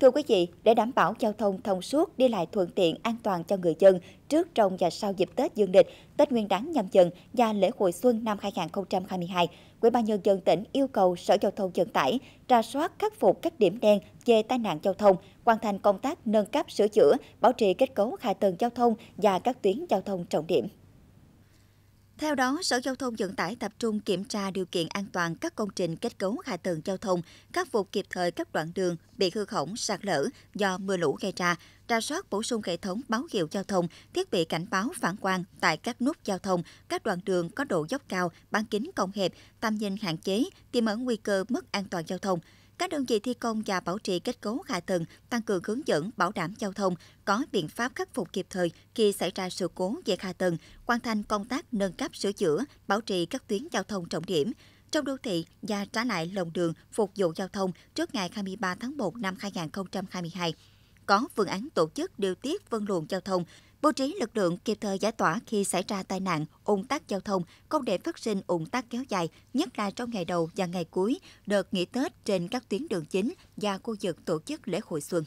Thưa quý vị, để đảm bảo giao thông thông suốt, đi lại thuận tiện, an toàn cho người dân trước, trong và sau dịp Tết Dương lịch, Tết Nguyên đán nhâm dần và lễ hội xuân năm 2022, Ủy ban nhân dân tỉnh yêu cầu Sở Giao thông Vận tải ra soát khắc phục các điểm đen về tai nạn giao thông, hoàn thành công tác nâng cấp sửa chữa, bảo trì kết cấu hạ tầng giao thông và các tuyến giao thông trọng điểm. Theo đó, Sở Giao thông Vận tải tập trung kiểm tra điều kiện an toàn các công trình kết cấu hạ tầng giao thông, khắc phục kịp thời các đoạn đường bị hư hỏng, sạt lở do mưa lũ gây ra, ra soát bổ sung hệ thống báo hiệu giao thông, thiết bị cảnh báo phản quang tại các nút giao thông, các đoạn đường có độ dốc cao, bán kính cộng hẹp, tầm nhìn hạn chế, tiềm ẩn nguy cơ mất an toàn giao thông. Các đơn vị thi công và bảo trì kết cấu hạ tầng tăng cường hướng dẫn bảo đảm giao thông, có biện pháp khắc phục kịp thời khi xảy ra sự cố về hạ tầng, hoàn thành công tác nâng cấp sửa chữa, bảo trì các tuyến giao thông trọng điểm, trong đô thị và trả lại lòng đường phục vụ giao thông trước ngày 23 tháng 1 năm 2022. Có phương án tổ chức điều tiết phân luồng giao thông, bố trí lực lượng kịp thời giải tỏa khi xảy ra tai nạn, ủng tắc giao thông, không để phát sinh ủng tắc kéo dài, nhất là trong ngày đầu và ngày cuối đợt nghỉ Tết trên các tuyến đường chính và khu vực tổ chức lễ hội xuân.